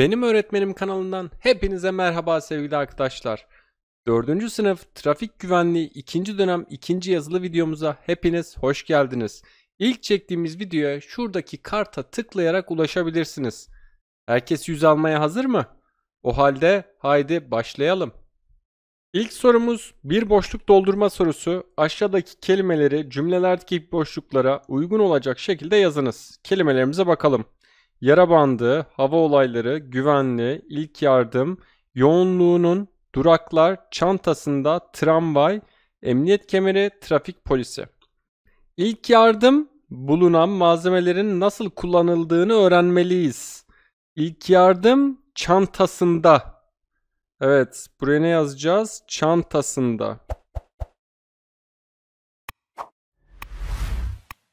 Benim Öğretmenim kanalından hepinize merhaba sevgili arkadaşlar. 4. sınıf trafik güvenliği 2. dönem 2. yazılı videomuza hepiniz hoş geldiniz. İlk çektiğimiz videoya şuradaki karta tıklayarak ulaşabilirsiniz. Herkes yüz almaya hazır mı? O halde haydi başlayalım. İlk sorumuz bir boşluk doldurma sorusu. Aşağıdaki kelimeleri cümlelerdeki boşluklara uygun olacak şekilde yazınız. Kelimelerimize bakalım yara bandı, hava olayları, güvenli, ilk yardım, yoğunluğunun duraklar, çantasında tramvay, emniyet kemeri, trafik polisi. İlk yardım bulunan malzemelerin nasıl kullanıldığını öğrenmeliyiz. İlk yardım çantasında. Evet, buraya ne yazacağız? Çantasında.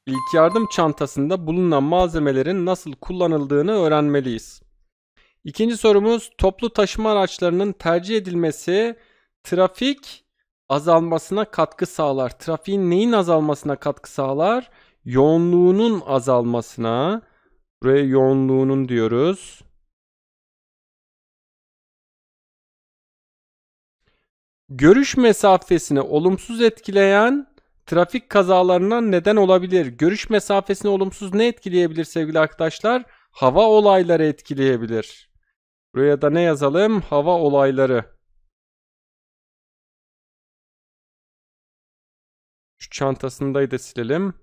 İlk yardım çantasında bulunan malzemelerin nasıl kullanıldığını öğrenmeliyiz. İkinci sorumuz toplu taşıma araçlarının tercih edilmesi trafik azalmasına katkı sağlar. Trafiğin neyin azalmasına katkı sağlar? Yoğunluğunun azalmasına. Buraya yoğunluğunun diyoruz. Görüş mesafesini olumsuz etkileyen trafik kazalarına neden olabilir. Görüş mesafesini olumsuz ne etkileyebilir sevgili arkadaşlar? Hava olayları etkileyebilir. Buraya da ne yazalım? Hava olayları. Şu çantasındayı da silelim.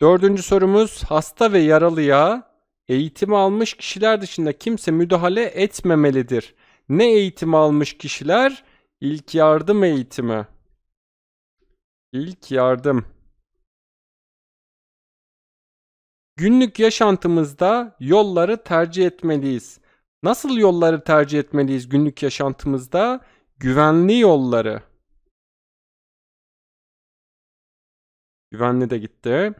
Dördüncü sorumuz hasta ve yaralıya eğitim almış kişiler dışında kimse müdahale etmemelidir. Ne eğitim almış kişiler? İlk yardım eğitimi. İlk yardım. Günlük yaşantımızda yolları tercih etmeliyiz. Nasıl yolları tercih etmeliyiz günlük yaşantımızda? Güvenli yolları. Güvenli de gitti.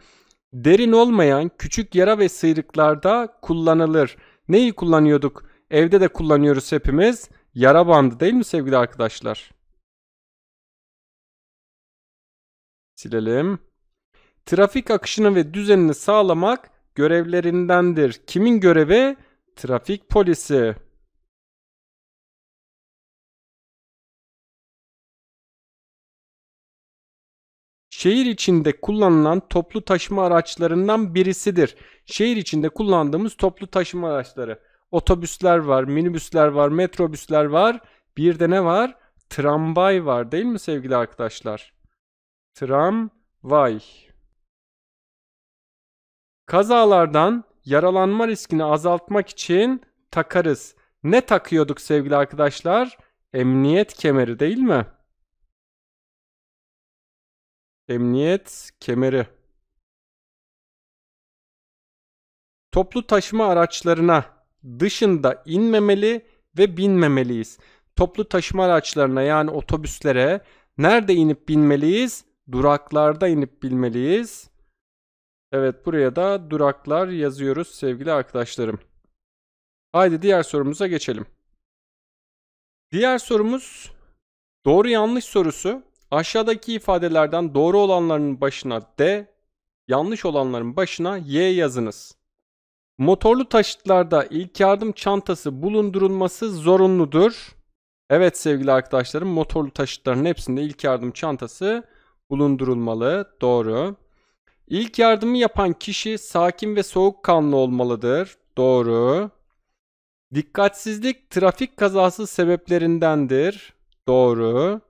Derin olmayan küçük yara ve sıyrıklarda kullanılır. Neyi kullanıyorduk? Evde de kullanıyoruz hepimiz. Yara bandı değil mi sevgili arkadaşlar? Silelim. Trafik akışını ve düzenini sağlamak görevlerindendir. Kimin görevi? Trafik polisi. şehir içinde kullanılan toplu taşıma araçlarından birisidir. Şehir içinde kullandığımız toplu taşıma araçları. Otobüsler var, minibüsler var, metrobüsler var. Bir de ne var? Tramvay var değil mi sevgili arkadaşlar? Tramvay. Kazalardan yaralanma riskini azaltmak için takarız. Ne takıyorduk sevgili arkadaşlar? Emniyet kemeri değil mi? Emniyet kemeri. Toplu taşıma araçlarına dışında inmemeli ve binmemeliyiz. Toplu taşıma araçlarına yani otobüslere nerede inip binmeliyiz? duraklarda inip bilmeliyiz. Evet buraya da duraklar yazıyoruz sevgili arkadaşlarım. Haydi diğer sorumuza geçelim. Diğer sorumuz doğru yanlış sorusu. Aşağıdaki ifadelerden doğru olanların başına D, yanlış olanların başına Y yazınız. Motorlu taşıtlarda ilk yardım çantası bulundurulması zorunludur. Evet sevgili arkadaşlarım motorlu taşıtların hepsinde ilk yardım çantası bulundurulmalı. Doğru. İlk yardımı yapan kişi sakin ve soğukkanlı olmalıdır. Doğru. Dikkatsizlik trafik kazası sebeplerindendir. Doğru.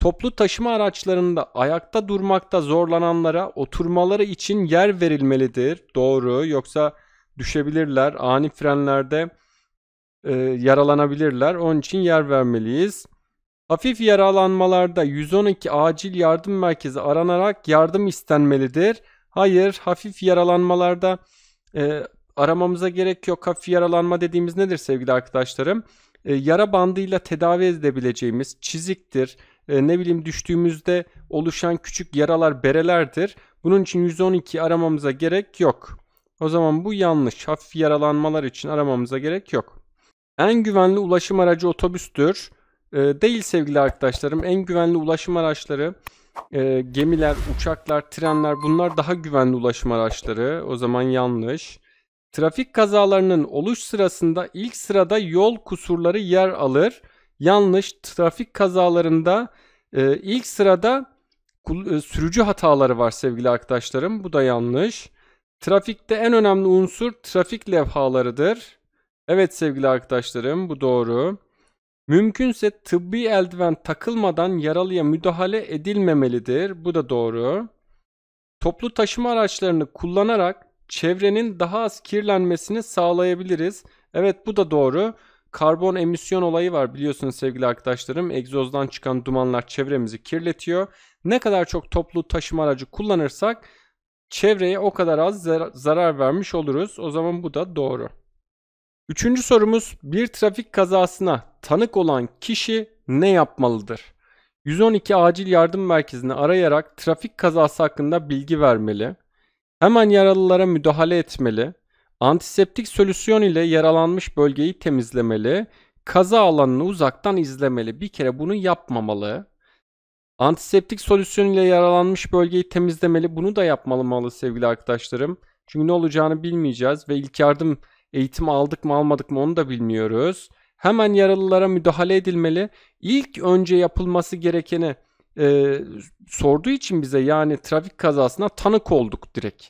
Toplu taşıma araçlarında ayakta durmakta zorlananlara oturmaları için yer verilmelidir. Doğru. Yoksa düşebilirler. Ani frenlerde e, yaralanabilirler. Onun için yer vermeliyiz. Hafif yaralanmalarda 112 acil yardım merkezi aranarak yardım istenmelidir. Hayır, hafif yaralanmalarda e, aramamıza gerek yok. Hafif yaralanma dediğimiz nedir sevgili arkadaşlarım? E, yara bandıyla tedavi edebileceğimiz çiziktir. E, ne bileyim düştüğümüzde oluşan küçük yaralar berelerdir. Bunun için 112 aramamıza gerek yok. O zaman bu yanlış. Hafif yaralanmalar için aramamıza gerek yok. En güvenli ulaşım aracı otobüstür e, değil sevgili arkadaşlarım. En güvenli ulaşım araçları e, gemiler, uçaklar, trenler bunlar daha güvenli ulaşım araçları. O zaman yanlış. Trafik kazalarının oluş sırasında ilk sırada yol kusurları yer alır. Yanlış. Trafik kazalarında e, ilk sırada e, sürücü hataları var sevgili arkadaşlarım. Bu da yanlış. Trafikte en önemli unsur trafik levhalarıdır. Evet sevgili arkadaşlarım bu doğru. Mümkünse tıbbi eldiven takılmadan yaralıya müdahale edilmemelidir. Bu da doğru. Toplu taşıma araçlarını kullanarak çevrenin daha az kirlenmesini sağlayabiliriz. Evet bu da doğru. Karbon emisyon olayı var biliyorsunuz sevgili arkadaşlarım. Egzozdan çıkan dumanlar çevremizi kirletiyor. Ne kadar çok toplu taşıma aracı kullanırsak çevreye o kadar az zarar vermiş oluruz. O zaman bu da doğru. Üçüncü sorumuz bir trafik kazasına tanık olan kişi ne yapmalıdır? 112 acil yardım merkezini arayarak trafik kazası hakkında bilgi vermeli. Hemen yaralılara müdahale etmeli. Antiseptik solüsyon ile yaralanmış bölgeyi temizlemeli. Kaza alanını uzaktan izlemeli. Bir kere bunu yapmamalı. Antiseptik solüsyon ile yaralanmış bölgeyi temizlemeli. Bunu da yapmamalı sevgili arkadaşlarım. Çünkü ne olacağını bilmeyeceğiz ve ilk yardım Eğitim aldık mı almadık mı onu da bilmiyoruz. Hemen yaralılara müdahale edilmeli. İlk önce yapılması gerekeni e, sorduğu için bize yani trafik kazasına tanık olduk direkt.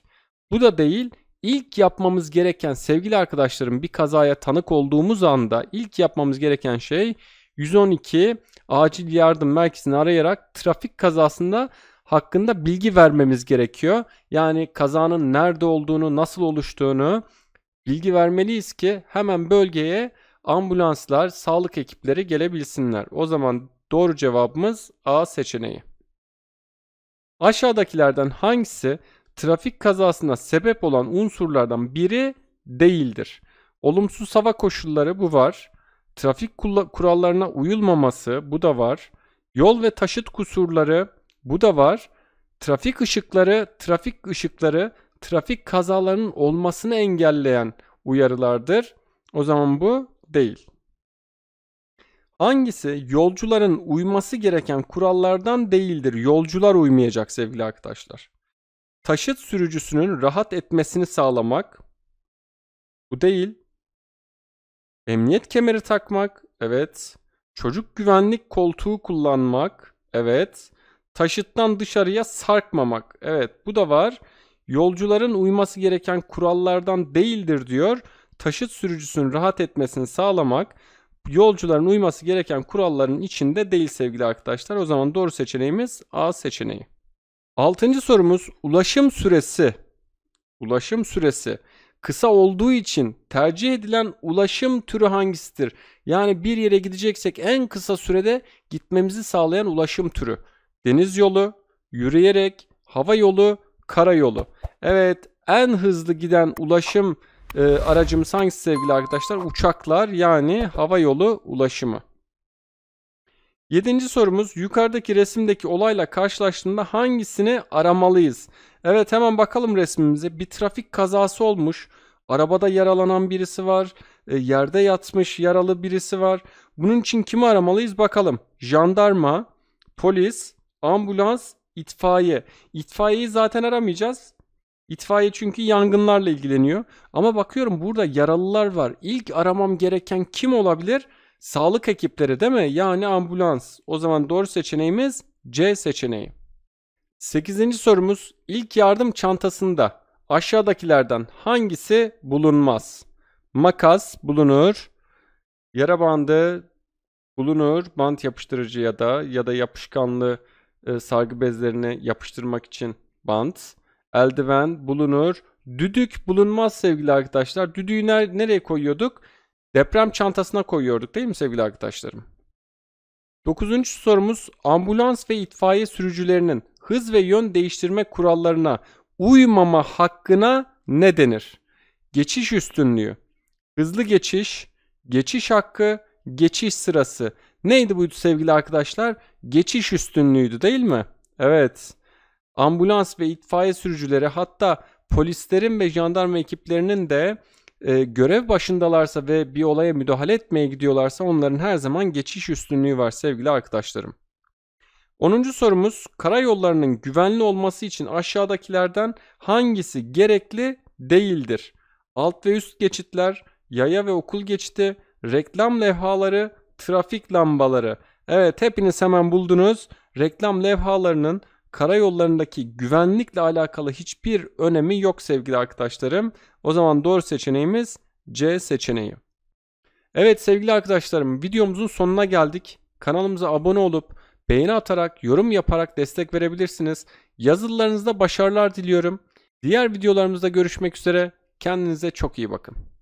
Bu da değil. İlk yapmamız gereken sevgili arkadaşlarım bir kazaya tanık olduğumuz anda ilk yapmamız gereken şey 112 acil yardım merkezini arayarak trafik kazasında hakkında bilgi vermemiz gerekiyor. Yani kazanın nerede olduğunu, nasıl oluştuğunu, bilgi vermeliyiz ki hemen bölgeye ambulanslar, sağlık ekipleri gelebilsinler. O zaman doğru cevabımız A seçeneği. Aşağıdakilerden hangisi trafik kazasına sebep olan unsurlardan biri değildir? Olumsuz hava koşulları bu var. Trafik kurallarına uyulmaması bu da var. Yol ve taşıt kusurları bu da var. Trafik ışıkları, trafik ışıkları trafik kazalarının olmasını engelleyen uyarılardır. O zaman bu değil. Hangisi yolcuların uyması gereken kurallardan değildir? Yolcular uymayacak sevgili arkadaşlar. Taşıt sürücüsünün rahat etmesini sağlamak bu değil. Emniyet kemeri takmak evet. Çocuk güvenlik koltuğu kullanmak evet. Taşıttan dışarıya sarkmamak evet bu da var yolcuların uyması gereken kurallardan değildir diyor. Taşıt sürücüsünün rahat etmesini sağlamak yolcuların uyması gereken kuralların içinde değil sevgili arkadaşlar. O zaman doğru seçeneğimiz A seçeneği. Altıncı sorumuz ulaşım süresi. Ulaşım süresi kısa olduğu için tercih edilen ulaşım türü hangisidir? Yani bir yere gideceksek en kısa sürede gitmemizi sağlayan ulaşım türü. Deniz yolu, yürüyerek, hava yolu, karayolu. Evet en hızlı giden ulaşım e, aracımız hangisi sevgili arkadaşlar? Uçaklar yani hava yolu ulaşımı. Yedinci sorumuz yukarıdaki resimdeki olayla karşılaştığında hangisini aramalıyız? Evet hemen bakalım resmimize. Bir trafik kazası olmuş. Arabada yaralanan birisi var. E, yerde yatmış yaralı birisi var. Bunun için kimi aramalıyız bakalım. Jandarma, polis, ambulans itfaiye. İtfaiyeyi zaten aramayacağız. İtfaiye çünkü yangınlarla ilgileniyor. Ama bakıyorum burada yaralılar var. İlk aramam gereken kim olabilir? Sağlık ekipleri değil mi? Yani ambulans. O zaman doğru seçeneğimiz C seçeneği. 8. sorumuz ilk yardım çantasında aşağıdakilerden hangisi bulunmaz? Makas bulunur. Yara bandı bulunur. Bant yapıştırıcı ya da ya da yapışkanlı e, sargı bezlerini yapıştırmak için bant, eldiven bulunur. Düdük bulunmaz sevgili arkadaşlar. Düdüğü ner nereye koyuyorduk? Deprem çantasına koyuyorduk değil mi sevgili arkadaşlarım? Dokuzuncu sorumuz ambulans ve itfaiye sürücülerinin hız ve yön değiştirme kurallarına uymama hakkına ne denir? Geçiş üstünlüğü, hızlı geçiş, geçiş hakkı, geçiş sırası. Neydi bu sevgili arkadaşlar? Geçiş üstünlüğüydü değil mi? Evet. Ambulans ve itfaiye sürücüleri hatta polislerin ve jandarma ekiplerinin de e, görev başındalarsa ve bir olaya müdahale etmeye gidiyorlarsa onların her zaman geçiş üstünlüğü var sevgili arkadaşlarım. 10. sorumuz karayollarının güvenli olması için aşağıdakilerden hangisi gerekli değildir? Alt ve üst geçitler, yaya ve okul geçiti, reklam levhaları, trafik lambaları. Evet hepiniz hemen buldunuz. Reklam levhalarının karayollarındaki güvenlikle alakalı hiçbir önemi yok sevgili arkadaşlarım. O zaman doğru seçeneğimiz C seçeneği. Evet sevgili arkadaşlarım videomuzun sonuna geldik. Kanalımıza abone olup beğeni atarak, yorum yaparak destek verebilirsiniz. Yazılarınızda başarılar diliyorum. Diğer videolarımızda görüşmek üzere. Kendinize çok iyi bakın.